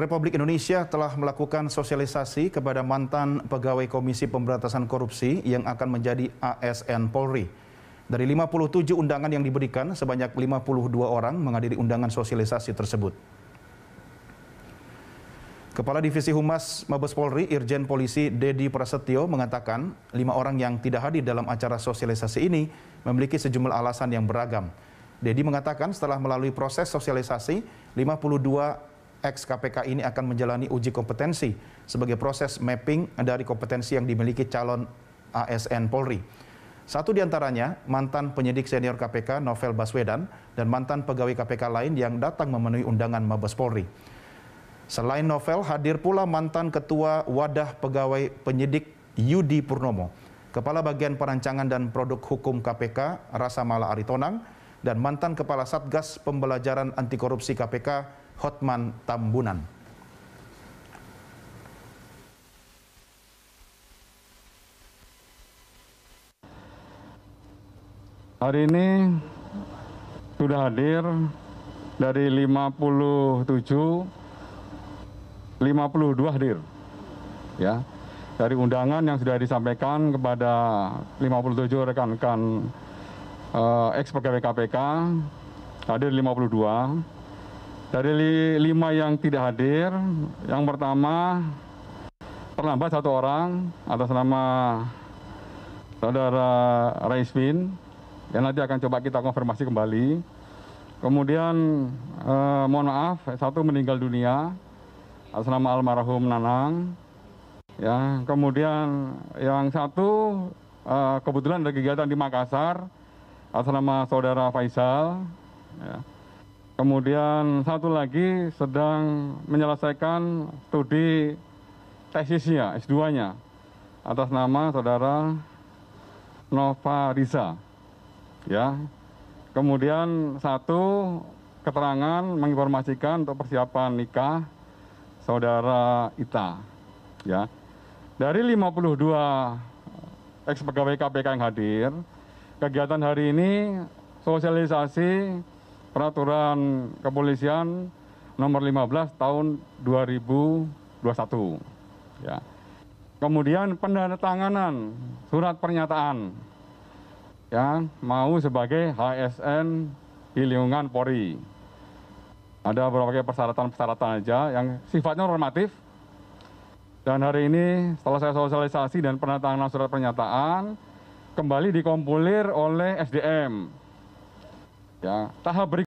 Republik Indonesia telah melakukan sosialisasi kepada mantan pegawai Komisi Pemberantasan Korupsi yang akan menjadi ASN Polri. Dari 57 undangan yang diberikan, sebanyak 52 orang menghadiri undangan sosialisasi tersebut. Kepala Divisi Humas Mabes Polri, Irjen Polisi Dedi Prasetyo mengatakan, lima orang yang tidak hadir dalam acara sosialisasi ini memiliki sejumlah alasan yang beragam. Dedi mengatakan setelah melalui proses sosialisasi, 52 ex KPK ini akan menjalani uji kompetensi sebagai proses mapping dari kompetensi yang dimiliki calon ASN Polri. Satu diantaranya mantan penyidik senior KPK Novel Baswedan dan mantan pegawai KPK lain yang datang memenuhi undangan Mabes Polri. Selain Novel, hadir pula mantan ketua wadah pegawai penyidik Yudi Purnomo, Kepala Bagian Perancangan dan Produk Hukum KPK Rasa Rasamala Aritonang, dan mantan Kepala Satgas Pembelajaran Antikorupsi KPK Hotman Tambunan. Hari ini sudah hadir dari 57 52 hadir ya dari undangan yang sudah disampaikan kepada 57 rekan-rekan eh, ex pegawai KPK hadir 52 dari lima yang tidak hadir, yang pertama terlambat satu orang atas nama saudara Raisbin yang nanti akan coba kita konfirmasi kembali. Kemudian eh, mohon maaf, satu meninggal dunia atas nama almarhum Nanang. Ya, kemudian yang satu eh, kebetulan ada kegiatan di Makassar atas nama saudara Faisal. Ya kemudian satu lagi sedang menyelesaikan studi tesisnya ya, S2 nya atas nama saudara Nova Riza ya kemudian satu keterangan menginformasikan untuk persiapan nikah saudara Ita ya dari 52 ex pegawai KPK yang hadir kegiatan hari ini sosialisasi peraturan kepolisian nomor 15 tahun 2021. Ya. Kemudian penandatanganan surat pernyataan ya mau sebagai HSN di lingkungan Polri. Ada berbagai persyaratan-persyaratan aja yang sifatnya normatif. Dan hari ini setelah saya sosialisasi dan penandatanganan surat pernyataan, kembali dikompulir oleh SDM. Ya, tahap berikutnya.